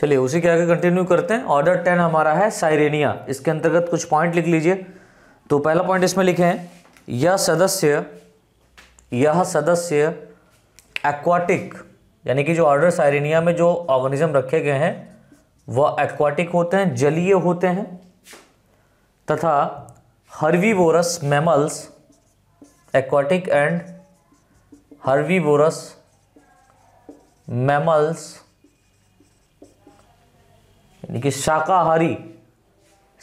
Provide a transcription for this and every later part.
चलिए उसी के आगे कंटिन्यू करते हैं ऑर्डर टेन हमारा है साइरेनिया इसके अंतर्गत कुछ पॉइंट लिख लीजिए तो पहला पॉइंट इसमें लिखे हैं यह सदस्य यह सदस्य एक्वाटिक यानी कि जो ऑर्डर साइरेनिया में जो ऑर्गेनिज्म रखे गए हैं वह एक्वाटिक होते हैं जलीय होते हैं तथा herbivorous mammals aquatic and herbivorous mammals यानी कि शाकाहारी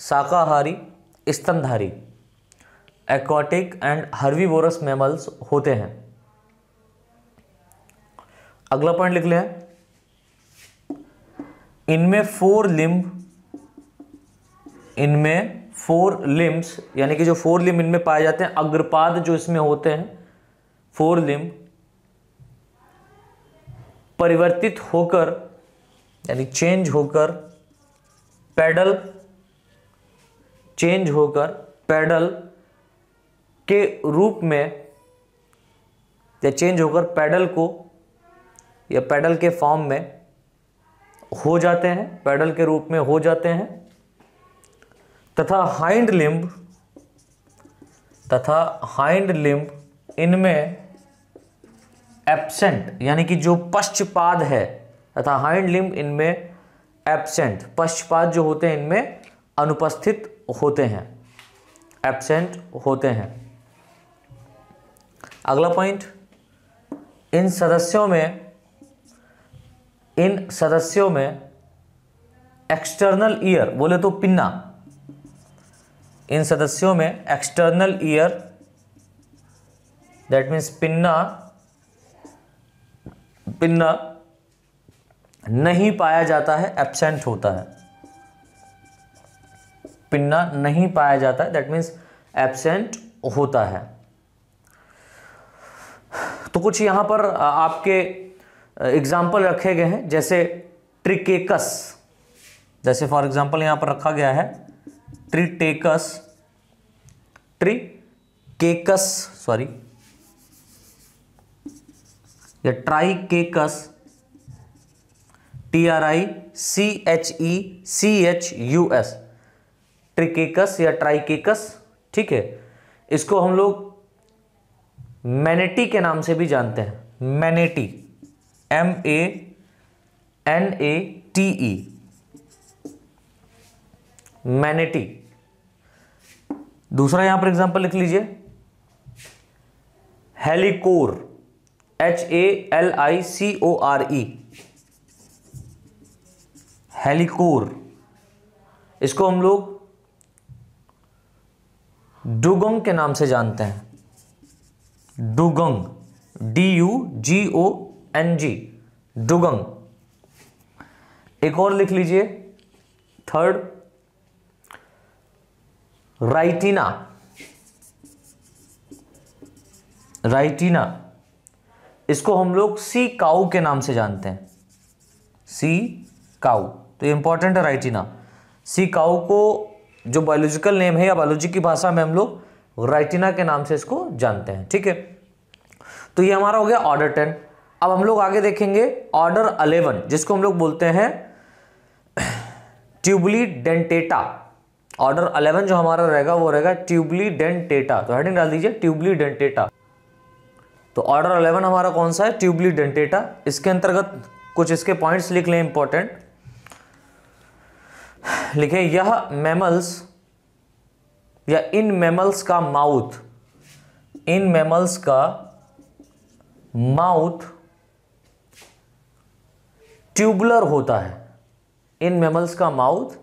शाकाहारी स्तनधारी एक्वाटिक एंड हर्वीवोरस मैमल्स होते हैं अगला पॉइंट लिख लें इनमें फोर लिम्ब इनमें फोर लिम्ब्स यानी कि जो फोर लिम्ब इनमें पाए जाते हैं अग्रपाद जो इसमें होते हैं फोर लिम्ब परिवर्तित होकर यानी चेंज होकर पैडल चेंज होकर पैडल के रूप में या चेंज होकर पैडल को या पैडल के फॉर्म में हो जाते हैं पैडल के रूप में हो जाते हैं तथा हाइंड लिम्ब तथा हाइंड लिम्ब इनमें एब्सेंट यानी कि जो पश्चपाद है तथा हाइंड लिम्ब इनमें एबसेंट पक्षपात जो होते हैं इनमें अनुपस्थित होते हैं एबसेंट होते हैं अगला पॉइंट इन सदस्यों में इन सदस्यों में एक्सटर्नल ईयर बोले तो पिन्ना इन सदस्यों में external ear that means pinna pinna नहीं पाया जाता है एबसेंट होता है पिन्ना नहीं पाया जाता है दैट मीन्स एबसेंट होता है तो कुछ यहां पर आपके एग्जाम्पल रखे गए हैं जैसे ट्रिकेकस जैसे फॉर एग्जाम्पल यहां पर रखा गया है ट्रिटेकस ट्रिकेकस सॉरी या केकस T R I C H E C H U S Trichechus या ट्राइकेकस ठीक है इसको हम लोग मैनेटी के नाम से भी जानते हैं manatee M A N A T E manatee दूसरा यहां पर एग्जांपल लिख लीजिए Halicore H A L I C O R E Halicore इसको हम लोग डुगंग के नाम से जानते हैं dugong D U G O N G dugong एक और लिख लीजिए थर्ड राइटिना राइटिना इसको हम लोग सी काउ के नाम से जानते हैं सी काउ तो ये इंपॉर्टेंट है राइटिना सी काउ को जो बायोलॉजिकल नेम है या बायोलॉजी की भाषा में हम लोग राइटिना के नाम से इसको जानते हैं ठीक है तो ये हमारा हो गया ऑर्डर टेन अब हम लोग आगे देखेंगे ऑर्डर अलेवन जिसको हम लोग बोलते हैं ट्यूबली डेंटेटा ऑर्डर अलेवन जो हमारा रहेगा वो रहेगा ट्यूबली डेंटेटा तो हेडिंग डाल दीजिए ट्यूबली डेंटेटा तो ऑर्डर अलेवन हमारा कौन सा है ट्यूबली डेंटेटा इसके अंतर्गत कुछ इसके पॉइंट्स लिख लें इंपॉर्टेंट लिखें यह मैमल्स या इन मैमल्स का माउथ इन मैमल्स का माउथ ट्यूबुलर होता है इन मेमल्स का माउथ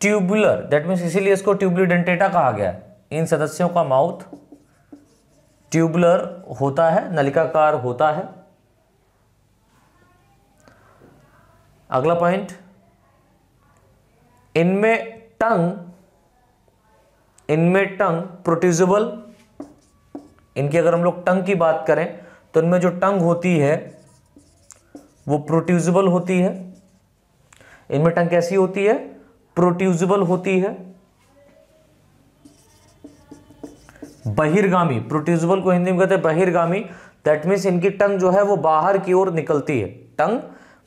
ट्यूबुलर दैट मीन्स इसीलिए इसको ट्यूबुलर डेंटेटा कहा गया है इन सदस्यों का माउथ ट्यूबुलर होता है नलिकाकार होता है अगला पॉइंट इनमें टंग इनमें टंग प्रोट्यूजेबल इनकी अगर हम लोग टंग की बात करें तो इनमें जो टंग होती है वो प्रोट्यूजबल होती है इनमें टंग कैसी होती है प्रोट्यूजबल होती है बहिर्गामी प्रोट्यूजबल को हिंदी में कहते हैं बहिर्गामी दैट मीन्स इनकी टंग जो है वो बाहर की ओर निकलती है टंग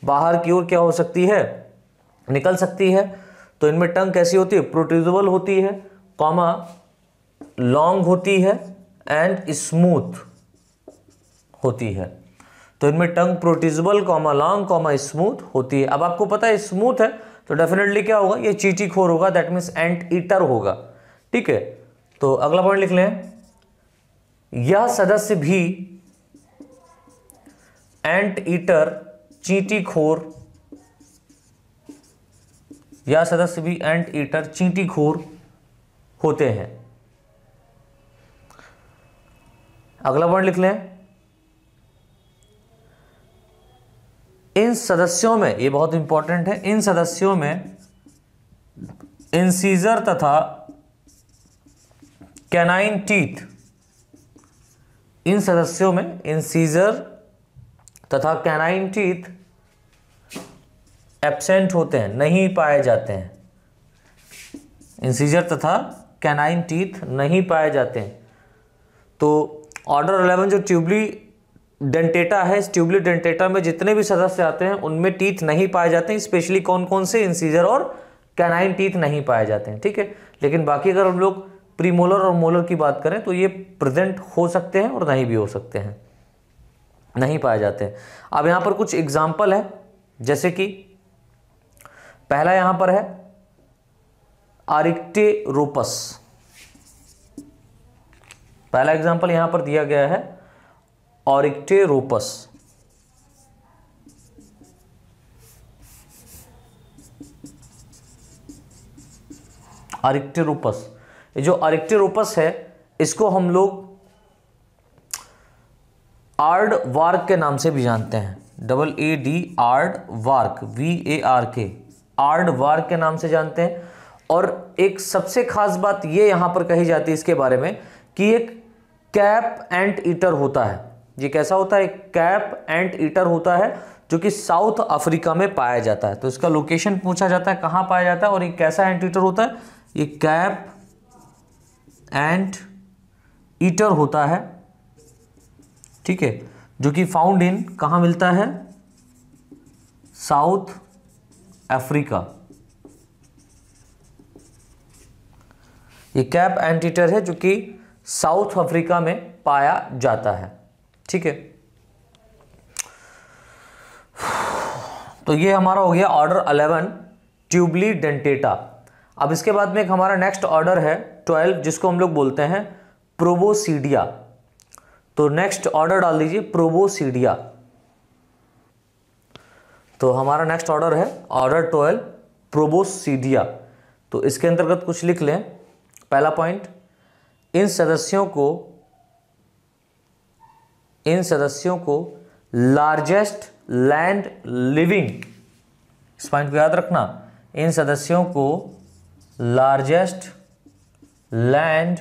बाहर की ओर क्या हो सकती है निकल सकती है तो इनमें टंग कैसी होती है प्रोट्यूजल होती है कॉमा लॉन्ग होती है एंड स्मूथ होती है तो इनमें tongue protrusible comma long comma smooth होती है अब आपको पता है स्मूथ है तो डेफिनेटली क्या होगा ये चीटी खोर होगा दैट मीन्स एंट ईटर होगा ठीक है तो अगला पॉइंट लिख लें यह सदस्य भी एंट ईटर चीटी खोर या सदस्य भी एंट ईटर चींटी खोर होते हैं अगला वर्ड लिख लें इन सदस्यों में ये बहुत इंपॉर्टेंट है इन सदस्यों में इंसीजर तथा कैनाइन टीथ इन सदस्यों में इंसीजर तथा कैनाइन टीथ एबसेंट होते हैं नहीं पाए जाते हैं इंसीजर तथा कैनाइन टीथ नहीं पाए जाते हैं तो ऑर्डर अलेवन जो ट्यूबली डेंटेटा है इस ट्यूबली डेंटेटा में जितने भी सदस्य आते हैं उनमें टीथ नहीं पाए जाते हैं स्पेशली कौन कौन से इंसीजर और कैनाइन टीथ नहीं पाए जाते हैं ठीक है लेकिन बाकी अगर हम लोग प्रीमोलर और मोलर की बात करें तो ये प्रेजेंट हो सकते हैं और नहीं भी हो सकते हैं नहीं पाए जाते हैं अब यहाँ पर कुछ एग्जाम्पल है जैसे कि पहला यहां पर है आरिक्टे रोपस पहला एग्जाम्पल यहां पर दिया गया है ऑरिक्टे रोपस अरिक्टेरोपस ये जो अरिक्टेरोपस है इसको हम लोग आर्ड वार्क के नाम से भी जानते हैं डबल ए डी आर्ड वार्क वी ए आर के आर्ड वार के नाम से जानते हैं और एक सबसे खास बात ये यहाँ पर कही जाती है इसके बारे में कि एक कैप एंट ईटर होता है ये कैसा होता है कैप एंड ईटर होता है जो कि साउथ अफ्रीका में पाया जाता है तो इसका लोकेशन पूछा जाता है कहाँ पाया जाता है और ये कैसा एंट ईटर होता है ये कैप एंट ईटर होता है ठीक है जो कि फाउंड इन कहाँ मिलता है साउथ अफ्रीका ये कैप एंटीटर है जो कि साउथ अफ्रीका में पाया जाता है ठीक है तो ये हमारा हो गया ऑर्डर अलेवन ट्यूबली डेंटेटा अब इसके बाद में एक हमारा नेक्स्ट ऑर्डर है ट्वेल्व जिसको हम लोग बोलते हैं प्रोबोसीडिया तो नेक्स्ट ऑर्डर डाल दीजिए प्रोबोसीडिया तो हमारा नेक्स्ट ऑर्डर है ऑर्डर ट्वेल्व प्रोबोसीडिया तो इसके अंतर्गत कुछ लिख लें पहला पॉइंट इन सदस्यों को इन सदस्यों को लार्जेस्ट लैंड लिविंग इस पॉइंट को याद रखना इन सदस्यों को largest land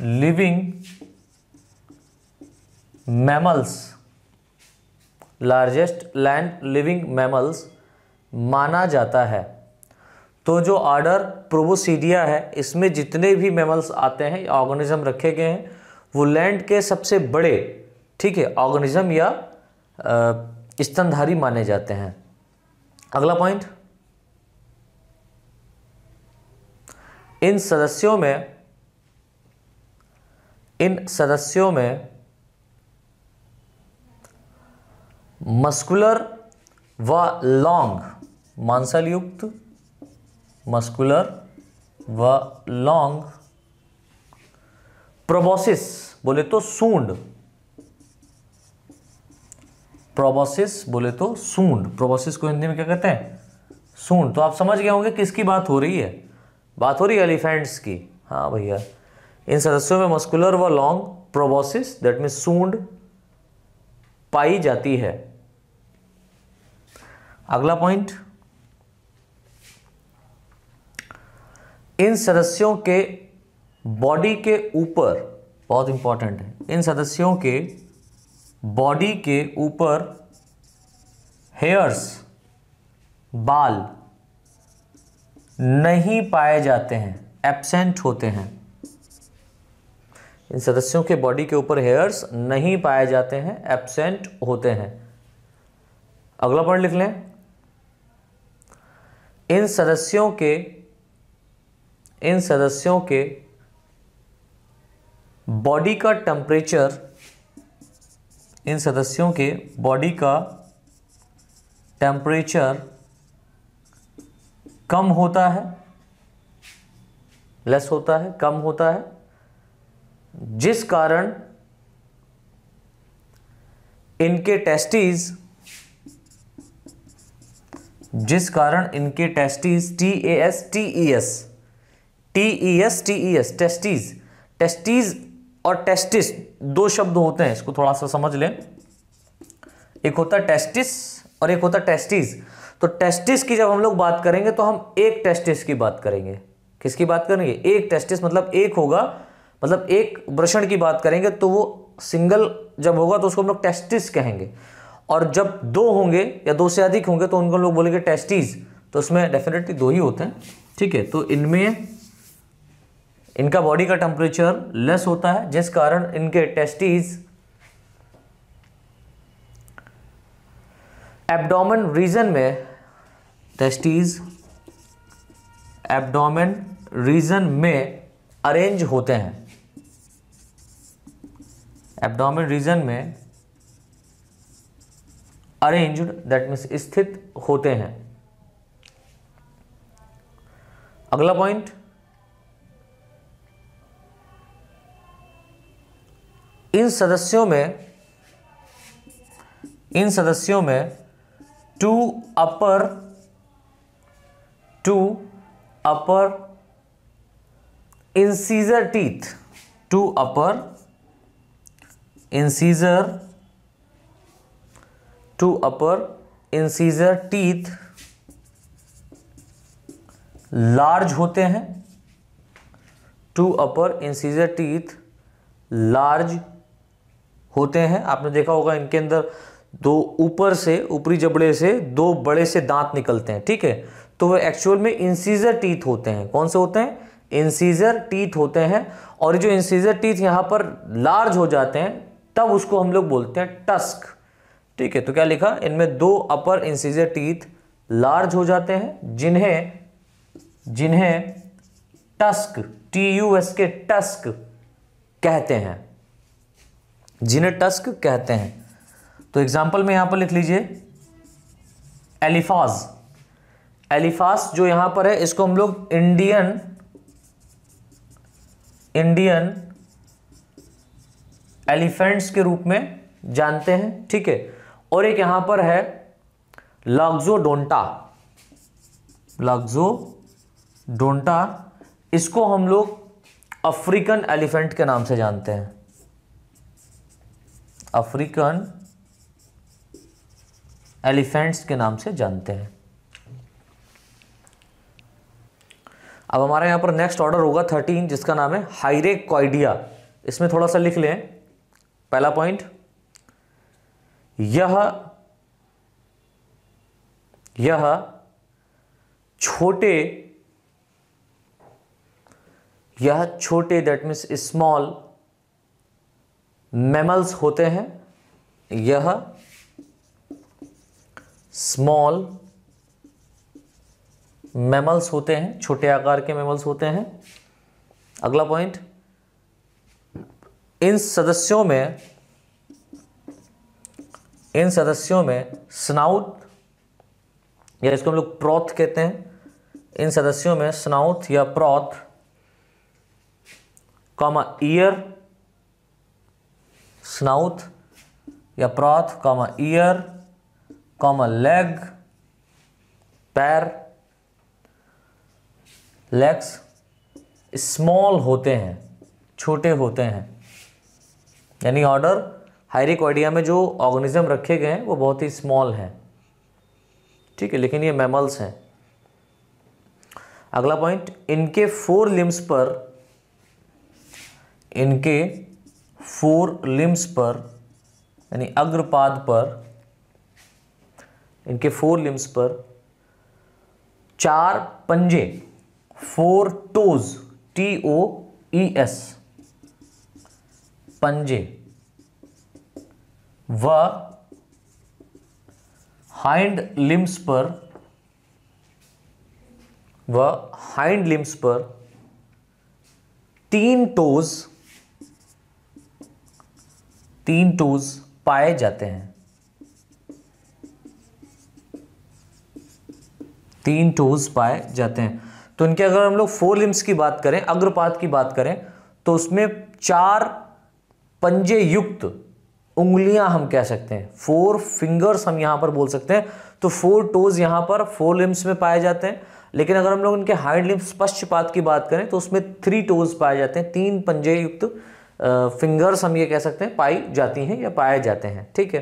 living mammals largest land living mammals माना जाता है तो जो ऑर्डर प्रोबोसीडिया है इसमें जितने भी मैमल्स आते हैं या ऑर्गेनिज्म रखे गए हैं वो लैंड के सबसे बड़े ठीक है ऑर्गेनिज्म या स्तनधारी माने जाते हैं अगला पॉइंट इन सदस्यों में इन सदस्यों में मस्कुलर व लॉन्ग मांसल युक्त मस्कुलर व लॉन्ग प्रोबोसिस बोले तो सूंड प्रोबोसिस बोले तो सूंड प्रोबोसिस को हिंदी में क्या कहते हैं सूंड तो आप समझ गए होंगे किसकी बात हो रही है बात हो रही है एलिफेंट्स की हाँ भैया इन सदस्यों में मस्कुलर व लॉन्ग प्रोबोसिस दैट मीन सूंड पाई जाती है अगला पॉइंट इन सदस्यों के बॉडी के ऊपर बहुत इंपॉर्टेंट है इन सदस्यों के बॉडी के ऊपर हेयर्स बाल नहीं पाए जाते हैं एब्सेंट होते हैं इन सदस्यों के बॉडी के ऊपर हेयर्स नहीं पाए जाते हैं एब्सेंट होते हैं अगला पॉइंट लिख लें इन सदस्यों के इन सदस्यों के बॉडी का टेम्परेचर इन सदस्यों के बॉडी का टेम्परेचर कम होता है लेस होता है कम होता है जिस कारण इनके टेस्टीज़ जिस कारण इनके testis T A S T E S T E S T E S testes testes और टेस्टिस दो शब्द होते हैं इसको थोड़ा सा समझ लें एक होता टेस्टिस और एक होता टेस्टीज तो टेस्टिस की जब हम लोग बात करेंगे तो हम एक टेस्टिस की बात करेंगे किसकी बात करेंगे एक टेस्टिस मतलब एक होगा मतलब एक वृषण की बात करेंगे तो वो सिंगल जब होगा तो उसको हम लोग टेस्टिस कहेंगे और जब दो होंगे या दो से अधिक होंगे तो उनको लोग बोलेंगे टेस्टीज तो उसमें डेफिनेटली दो ही होते हैं ठीक है तो इनमें इनका बॉडी का टेम्परेचर लेस होता है जिस कारण इनके टेस्टीज एब्डोमेन रीजन में टेस्टीज एब्डोमेन रीजन में अरेंज होते हैं एब्डोमेन रीजन में अरेंज्ड दैट मीन्स स्थित होते हैं अगला पॉइंट इन सदस्यों में इन सदस्यों में two upper two upper incisor teeth two upper incisor two upper incisor teeth large होते हैं two upper incisor teeth large होते हैं आपने देखा होगा इनके अंदर दो ऊपर से ऊपरी जबड़े से दो बड़े से दांत निकलते हैं ठीक है तो वह एक्चुअल में इंसीजर टीथ होते हैं कौन से होते हैं इंसीजर टीथ होते हैं और जो इंसीजर टीथ यहां पर लार्ज हो जाते हैं तब उसको हम लोग बोलते हैं टस्क ठीक है तो क्या लिखा इनमें दो अपर इंसीजर टीथ लार्ज हो जाते हैं जिन्हें जिन्हें tusk T U S K tusk कहते हैं जिन्हें टस्क कहते हैं तो एग्जाम्पल में यहां पर लिख लीजिए एलिफाज एलिफास जो यहां पर है इसको हम लोग इंडियन इंडियन एलिफेंट्स के रूप में जानते हैं ठीक है और एक यहां पर है लग्जोडोंटा लग्जोडोंटा इसको हम लोग अफ्रीकन एलिफेंट के नाम से जानते हैं अफ्रीकन एलिफेंट्स के नाम से जानते हैं अब हमारे यहां पर नेक्स्ट ऑर्डर होगा थर्टीन जिसका नाम है हाइरेकॉइडिया इसमें थोड़ा सा लिख लें पहला पॉइंट यह यह छोटे यह छोटे दैट मीन्स स्मॉल मैमल्स होते हैं यह स्मॉल मैमल्स होते हैं छोटे आकार के मैमल्स होते हैं अगला पॉइंट इन सदस्यों में इन सदस्यों में स्नाउथ या इसको हम लोग प्रोथ कहते हैं इन सदस्यों में स्नाउथ या प्रोथ कॉमा ईयर स्नाउथ या प्रॉथ कॉमा ईयर कॉमा लेग पैर लेग्स स्मॉल होते हैं छोटे होते हैं यानी ऑर्डर हायरिकॉइडिया में जो ऑर्गेनिज्म रखे गए हैं वो बहुत ही स्मॉल हैं ठीक है लेकिन ये मैमल्स हैं अगला पॉइंट इनके फोर लिम्स पर इनके फोर लिम्स पर यानी अग्रपाद पर इनके फोर लिम्स पर चार पंजे four toes T O E S पंजे व हाइंड लिम्स पर व हाइंड लिम्स पर तीन टोज तीन टोज पाए जाते हैं तीन टोज पाए जाते हैं तो इनके अगर हम लोग फोर लिम्स की बात करें अग्रपात की बात करें तो उसमें चार पंजे युक्त उंगलियां हम कह सकते हैं फोर फिंगर्स हम यहां पर बोल सकते हैं तो फोर टोज यहां पर फोर लिम्स में पाए जाते हैं लेकिन अगर हम लोग इनके हाइड लिम्स पश्चपात की बात करें तो उसमें थ्री टोज पाए जाते हैं तीन पंजे युक्त फिंगर्स हम ये कह सकते हैं पाई जाती हैं या पाए जाते हैं ठीक है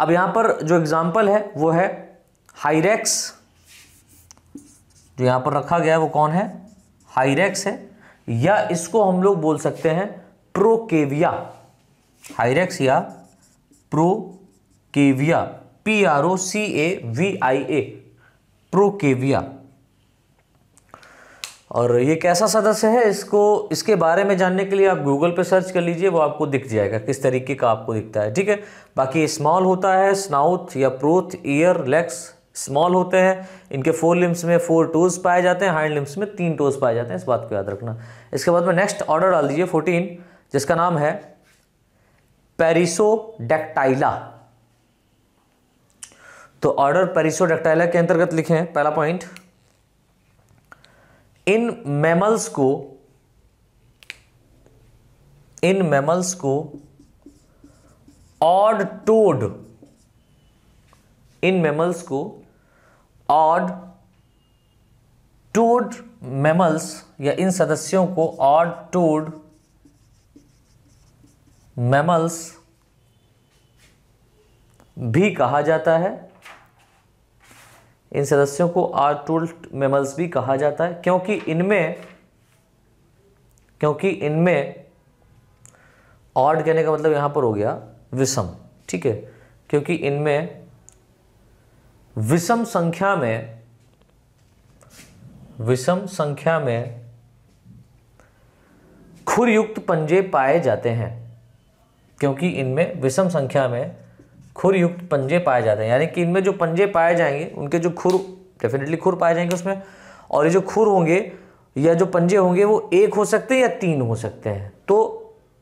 अब यहां पर जो एग्जाम्पल है वो है हाईरेक्स जो यहां पर रखा गया है वो कौन है हाईरेक्स है या इसको हम लोग बोल सकते हैं प्रोकेविया हाइरेक्स या Procavia P R O C A V I A Procavia और ये कैसा सदस्य है इसको इसके बारे में जानने के लिए आप गूगल पे सर्च कर लीजिए वो आपको दिख जाएगा किस तरीके का आपको दिखता है ठीक है बाकी स्मॉल होता है स्नाउथ या प्रोथ ईयर लेग्स स्मॉल होते हैं इनके फोर लिम्स में फोर टोज पाए जाते हैं हाइंड लिम्स में तीन टोज पाए जाते हैं इस बात को याद रखना इसके बाद में नेक्स्ट ऑर्डर डाल दीजिए फोर्टीन जिसका नाम है पेरिसोडेक्टाइला तो ऑर्डर पेरिसोडेक्टाइला के अंतर्गत लिखे हैं पहला पॉइंट इन मैमल्स को इन मैमल्स को ऑड टोड इन मैमल्स को ऑड टोड मैमल्स या इन सदस्यों को ऑड टोड मैमल्स भी कहा जाता है इन सदस्यों को आर्टूल्ट मेमल्स भी कहा जाता है क्योंकि इनमें क्योंकि इनमें ऑर्ड कहने का मतलब यहां पर हो गया विषम ठीक है क्योंकि इनमें विषम संख्या में विषम संख्या में खुरयुक्त पंजे पाए जाते हैं क्योंकि इनमें विषम संख्या में खुर युक्त पंजे पाए जाते हैं यानी कि इनमें जो पंजे पाए जाएंगे उनके जो खुर डेफिनेटली खुर पाए जाएंगे उसमें और ये जो खुर होंगे या जो पंजे होंगे वो एक हो सकते हैं या तीन हो सकते हैं तो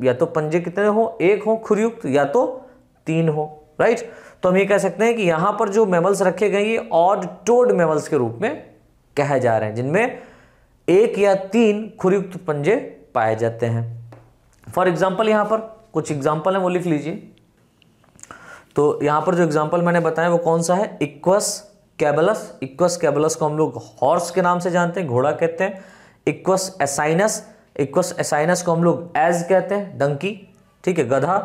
या तो पंजे कितने हो एक हो खुरयुक्त या तो तीन हो राइट तो हम ये कह सकते हैं कि यहाँ पर जो मेमल्स रखे गए ये ऑड टोड मेमल्स के रूप में कहे जा रहे हैं जिनमें एक या तीन खुरयुक्त पंजे पाए जाते हैं फॉर एग्जाम्पल यहां पर कुछ एग्जाम्पल हैं वो लिख लीजिए तो यहाँ पर जो एग्जाम्पल मैंने बताया वो कौन सा है इक्वस कैबलस इक्वस कैबलस को हम लोग हॉर्स के नाम से जानते हैं घोड़ा कहते हैं इक्वस एसाइनस इक्वस एसाइनस को हम लोग एज कहते हैं डंकी ठीक है गधा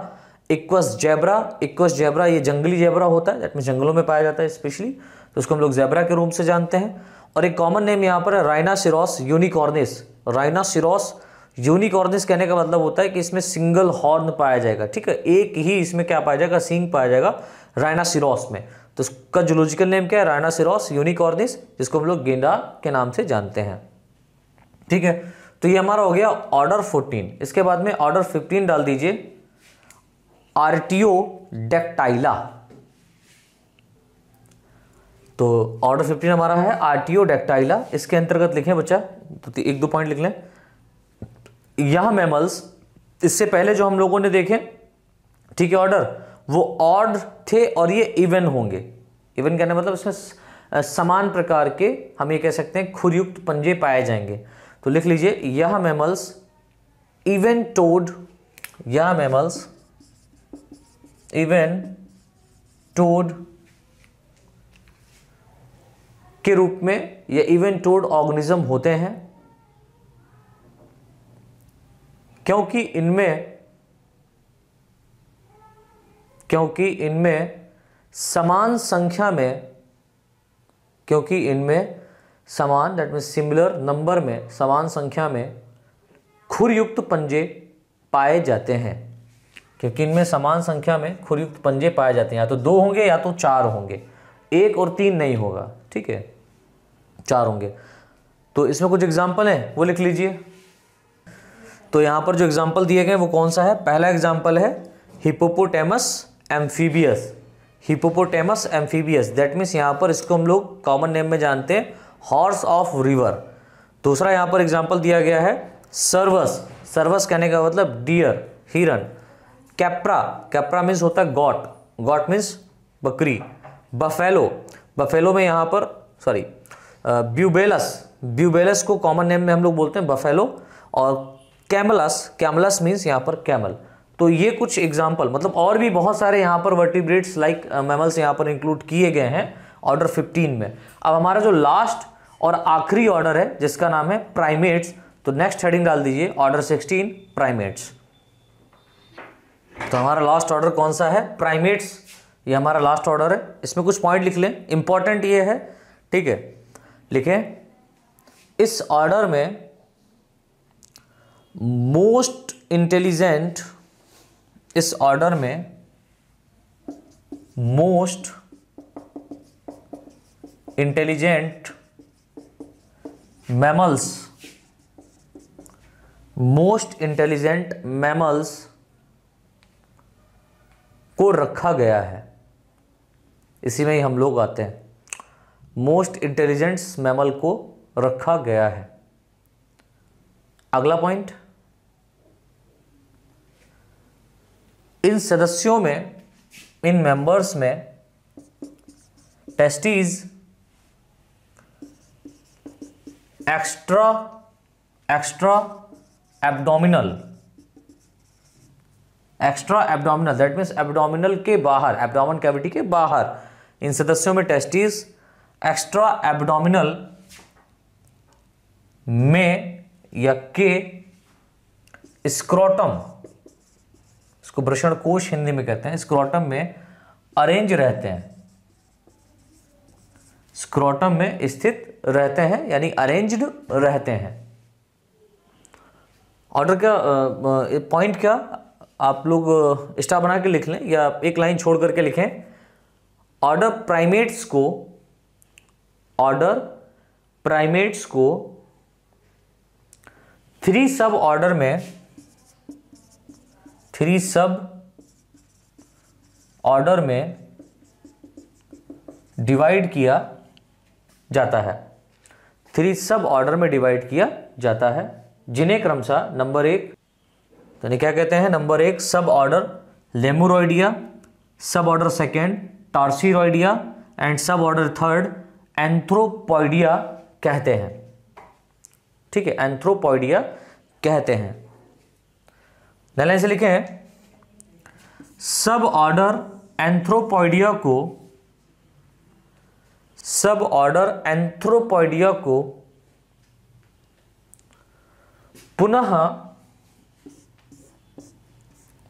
इक्वस जेबरा इक्वस जेबरा ये जंगली जेबरा होता है दैट मीन जंगलों में पाया जाता है स्पेशली तो उसको हम लोग जेबरा के रूप से जानते हैं और एक कॉमन नेम यहाँ पर है राइना सिरोस यूनिकॉर्निस राइना सिरोस यूनिक ऑर्निस कहने का मतलब होता है कि इसमें सिंगल हॉर्न पाया जाएगा ठीक है एक ही इसमें क्या पाया जाएगा सिंग पाया जाएगा राइनासिरॉस में तो उसका जोलॉजिकल नेम क्या है राइनासिरॉस यूनिक ऑर्निस जिसको हम लोग गेंडा के नाम से जानते हैं ठीक है तो ये हमारा हो गया ऑर्डर फोर्टीन इसके बाद में ऑर्डर फिफ्टीन डाल दीजिए आरटीओ डेक्टाइला तो ऑर्डर फिफ्टीन हमारा है आरटीओ डेक्टाइला इसके अंतर्गत लिखें बच्चा तो एक दो पॉइंट लिख लें यह मैमल्स इससे पहले जो हम लोगों ने देखे ठीक है ऑर्डर वो ऑर्ड थे और ये इवन होंगे इवन कहने मतलब इसमें समान प्रकार के हम ये कह सकते हैं खुरयुक्त पंजे पाए जाएंगे तो लिख लीजिए यह मैमल्स इवन टोड यह मैमल्स इवन टोड के रूप में या इवन टोड ऑर्गेनिज्म होते हैं क्योंकि इनमें क्योंकि इनमें समान संख्या में क्योंकि इनमें समान दैट मीन सिमिलर नंबर में समान संख्या में खुरयुक्त पंजे पाए जाते हैं क्योंकि इनमें समान संख्या में खुरयुक्त पंजे पाए जाते हैं या तो दो होंगे या तो चार होंगे एक और तीन नहीं होगा ठीक है चार होंगे तो इसमें कुछ एग्जाम्पल हैं वो लिख लीजिए तो यहाँ पर जो एग्जाम्पल दिए गए वो कौन सा है पहला एग्जाम्पल है hippopotamus amphibious hippopotamus amphibious that means यहाँ पर इसको हम लोग कॉमन नेम में जानते हैं हॉर्स ऑफ रिवर दूसरा यहाँ पर एग्जाम्पल दिया गया है सर्वस सर्वस कहने का मतलब डियर हिरन कैप्रा कैप्रा मीन्स होता है गॉट गॉट मीन्स बकरी बफेलो बफेलो में यहाँ पर सॉरी ब्यूबेलस ब्यूबेलस को कॉमन नेम में हम लोग बोलते हैं बफेलो और कैमलस कैमलस मीन्स यहाँ पर कैमल तो ये कुछ एग्जाम्पल मतलब और भी बहुत सारे यहाँ पर वर्टिब्रेट्स लाइक मेमल्स यहाँ पर इंक्लूड किए गए हैं ऑर्डर 15 में अब हमारा जो लास्ट और आखिरी ऑर्डर है जिसका नाम है प्राइमेट्स तो नेक्स्ट हेडिंग डाल दीजिए ऑर्डर 16 प्राइमेट्स तो हमारा लास्ट ऑर्डर कौन सा है प्राइमेट्स ये हमारा लास्ट ऑर्डर है इसमें कुछ पॉइंट लिख लें इंपॉर्टेंट ये है ठीक है लिखें इस ऑर्डर में मोस्ट इंटेलिजेंट इस ऑर्डर में most intelligent mammals most intelligent mammals को रखा गया है इसी में ही हम लोग आते हैं मोस्ट इंटेलिजेंट मैमल को रखा गया है अगला पॉइंट इन सदस्यों में इन मेंबर्स में testes extra extra abdominal extra abdominal that means abdominal के बाहर एब्डोमन कैविटी के बाहर इन सदस्यों में टेस्टिस एक्स्ट्रा एब्डोमिनल में या के स्क्रोटम इसको भ्रषण कोश हिंदी में कहते हैं स्क्रॉटम में अरेंज रहते हैं स्क्रोटम में स्थित रहते हैं यानी अरेंज्ड रहते हैं ऑर्डर का पॉइंट क्या आप लोग स्टा बना के लिख लें या एक लाइन छोड़ करके लिखें ऑर्डर प्राइमेट्स को ऑर्डर प्राइमेट्स को थ्री सब ऑर्डर में थ्री सब ऑर्डर में डिवाइड किया जाता है थ्री सब ऑर्डर में डिवाइड किया जाता है जिन्हें क्रमशः नंबर एक तो क्या कहते हैं नंबर एक सब order Lemuroidea sub order second Tarsioidea and sub order third Anthropoidea कहते हैं ठीक है एंथ्रोपोइडिया कहते हैं पहले से लिखे हैं सब ऑर्डर एंथ्रोपोइडिया को सब ऑर्डर एंथ्रोपोइडिया को पुनः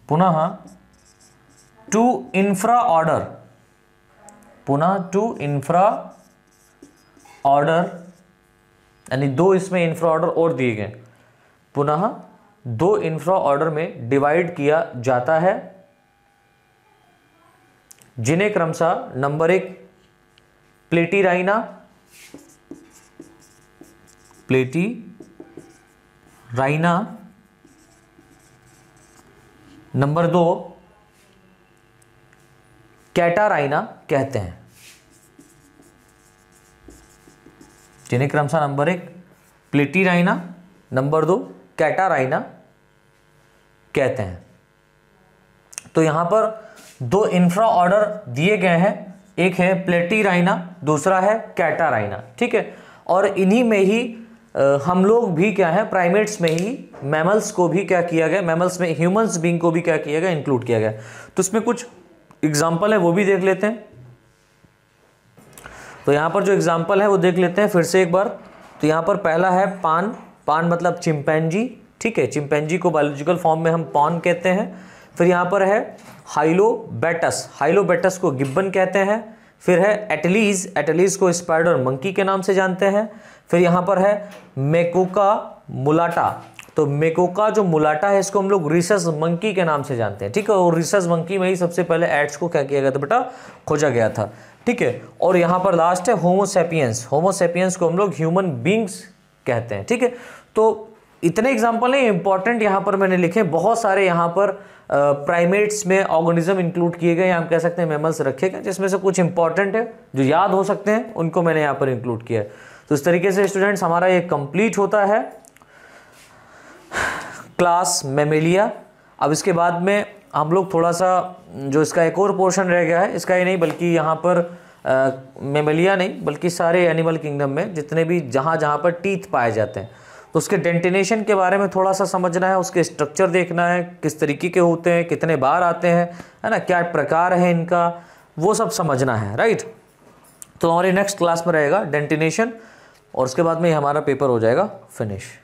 पुनः टू इंफ्रा ऑर्डर पुनः टू इंफ्रा ऑर्डर यानी दो इसमें इंफ्रा ऑर्डर और दिए गए पुनः दो इंफ्रा ऑर्डर में डिवाइड किया जाता है जिन्हें क्रमशः नंबर एक प्लेटीराइना प्लेटी राइना नंबर दो कैटाराइना कहते हैं जिन्हें क्रमशः नंबर एक प्लेटी राइना नंबर दो कैटाराइना कहते हैं तो यहां पर दो इंफ्रा ऑर्डर दिए गए हैं एक है राइना दूसरा है राइना ठीक है और इन्हीं में ही हम लोग भी क्या है प्राइमेट्स में ही मैमल्स को भी क्या किया गया मैमल्स में ह्यूमंस बींग को भी क्या किया गया इंक्लूड किया गया तो इसमें कुछ एग्जाम्पल है वो भी देख लेते हैं तो यहां पर जो एग्जाम्पल है वो देख लेते हैं फिर से एक बार तो यहां पर पहला है पान पान मतलब चिंपैनजी ठीक है चिंपेंजी को बायोलॉजिकल फॉर्म में हम पॉन कहते हैं फिर यहाँ पर है हाइलोबेटस हाइलोबेटस को गिब्बन कहते हैं फिर है एटलीज एटलीज को स्पाइडर मंकी के नाम से जानते हैं फिर यहाँ पर है मेकोका मुलाटा तो मेकोका जो मुलाटा है इसको हम लोग रिसस मंकी के नाम से जानते हैं ठीक है और रिसस मंकी में ही सबसे पहले एड्स को क्या किया गया था बेटा खोजा गया था ठीक है और यहाँ पर लास्ट है होमोसेपियंस होमोसेपियंस को हम लोग ह्यूमन बींग्स कहते हैं ठीक है तो इतने एग्जाम्पल हैं इंपॉर्टेंट यहाँ पर मैंने लिखे बहुत सारे यहाँ पर प्राइमेट्स में ऑर्गेनिज्म इंक्लूड किए गए हम कह सकते हैं मेमल्स रखे गए जिसमें से कुछ इंपॉर्टेंट है जो याद हो सकते हैं उनको मैंने यहाँ पर इंक्लूड किया है तो इस तरीके से स्टूडेंट्स हमारा ये कंप्लीट होता है क्लास मेमेलिया अब इसके बाद में हम लोग थोड़ा सा जो इसका एक और पोर्शन रह गया है इसका ही नहीं बल्कि यहाँ पर मेमेलिया नहीं बल्कि सारे एनिमल किंगडम में जितने भी जहाँ जहाँ पर टीथ पाए जाते हैं तो उसके डेंटिनेशन के बारे में थोड़ा सा समझना है उसके स्ट्रक्चर देखना है किस तरीके के होते हैं कितने बार आते हैं है ना क्या प्रकार है इनका वो सब समझना है राइट तो हमारी नेक्स्ट क्लास में रहेगा डेंटिनेशन और उसके बाद में हमारा पेपर हो जाएगा फिनिश